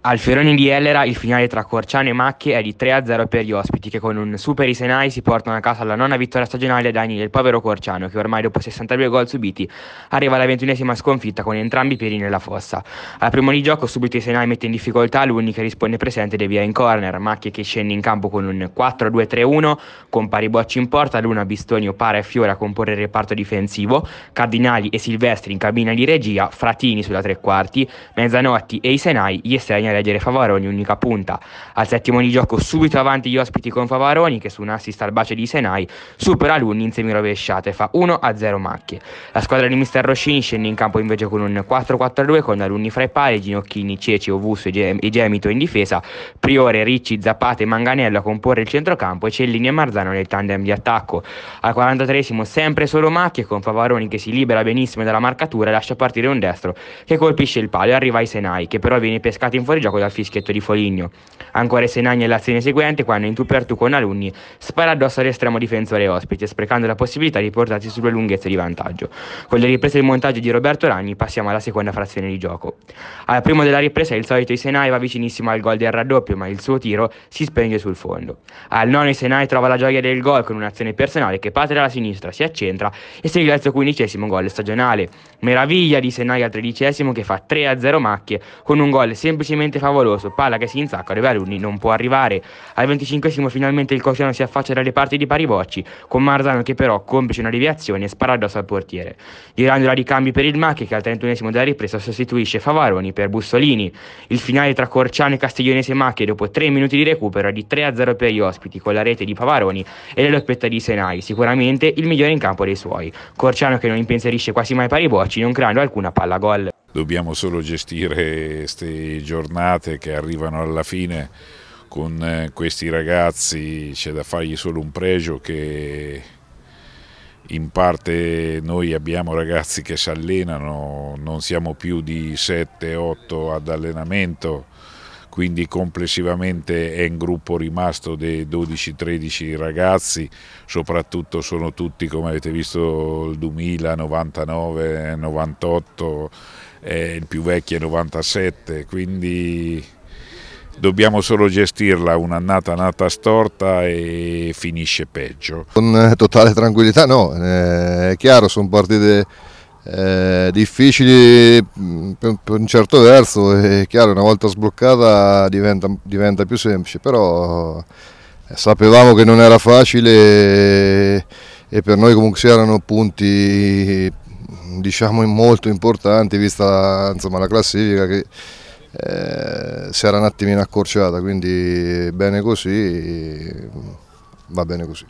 Al Fioroni di Ellera il finale tra Corciano e Macchie è di 3-0 per gli ospiti che con un super Isenai si portano a casa la nona vittoria stagionale ai danni del povero Corciano che ormai dopo 62 gol subiti arriva alla ventunesima sconfitta con entrambi i piedi nella fossa. Al primo di gioco subito Isenai mette in difficoltà l'Uni che risponde presente ed via in corner, Macchie che scende in campo con un 4-2-3-1 con pari bocci in porta, Luna, Bistonio, Para e Fiore a comporre il reparto difensivo, Cardinali e Silvestri in cabina di regia, Fratini sulla tre quarti, Mezzanotti e Isenai gli esterni Messina a reggere Favaroni, unica punta. Al settimo di gioco subito avanti gli ospiti con Favaroni che su un assist al bacio di Senai supera l'Unni in semirovesciata e fa 1-0 macchie. La squadra di Mister Roscini scende in campo invece con un 4-4-2 con Alunni fra i pali, Ginocchini, Ceci, Ovusso e, Gem- e Gemito in difesa, Priore, Ricci, Zappate e Manganello a comporre il centrocampo e Cellini e Marzano nel tandem di attacco. Al 43 sempre solo macchie con Favaroni che si libera benissimo dalla marcatura e lascia partire un destro che colpisce il palo e arriva ai Senai che però viene pescato in fuori fuori gioco dal fischietto di Foligno. Ancora Senagna all'azione seguente, quando in tu per tu con Alunni spara addosso all'estremo difensore ospite, sprecando la possibilità di portarsi sulle lunghezze di vantaggio. Con le riprese del montaggio di Roberto Ragni passiamo alla seconda frazione di gioco. Al primo della ripresa il solito Isenai va vicinissimo al gol del raddoppio, ma il suo tiro si spenge sul fondo. Al nono Isenai trova la gioia del gol con un'azione personale che parte dalla sinistra, si accentra e segna il suo quindicesimo gol stagionale. Meraviglia di Senai al tredicesimo che fa 3-0 macchie con un gol semplicemente veramente favoloso, palla che si inzacca, Revaluni non può arrivare. Al 25 finalmente il Cosiano si affaccia dalle parti di Paribocci, con Marzano che però complice una deviazione e spara addosso al portiere. Girandola di cambi per il Macchi che al 31 della ripresa sostituisce Favaroni per Bussolini. Il finale tra Corciano e Castiglionese Macchi dopo 3 minuti di recupero è di 3-0 per gli ospiti con la rete di Favaroni e la loppetta di Senai, sicuramente il migliore in campo dei suoi. Corciano che non impensierisce quasi mai Paribocci non creando alcuna palla gol. Dobbiamo solo gestire queste giornate che arrivano alla fine con eh, questi ragazzi, c'è da fargli solo un pregio che in parte noi abbiamo ragazzi che si allenano, non siamo più di 7-8 ad allenamento, quindi complessivamente è un gruppo rimasto dei 12-13 ragazzi, soprattutto sono tutti come avete visto il 2000, 99, 98, eh, il più vecchio è 97, quindi dobbiamo solo gestirla un'annata nata storta e finisce peggio. Con totale tranquillità no, eh, è chiaro, sono partite eh, difficili mm, per, per, un certo verso, è chiaro una volta sbloccata diventa, diventa più semplice, però eh, sapevamo che non era facile e, e per noi comunque si erano punti diciamo molto importanti vista insomma, la classifica che eh, si era un attimino accorciata quindi bene così va bene così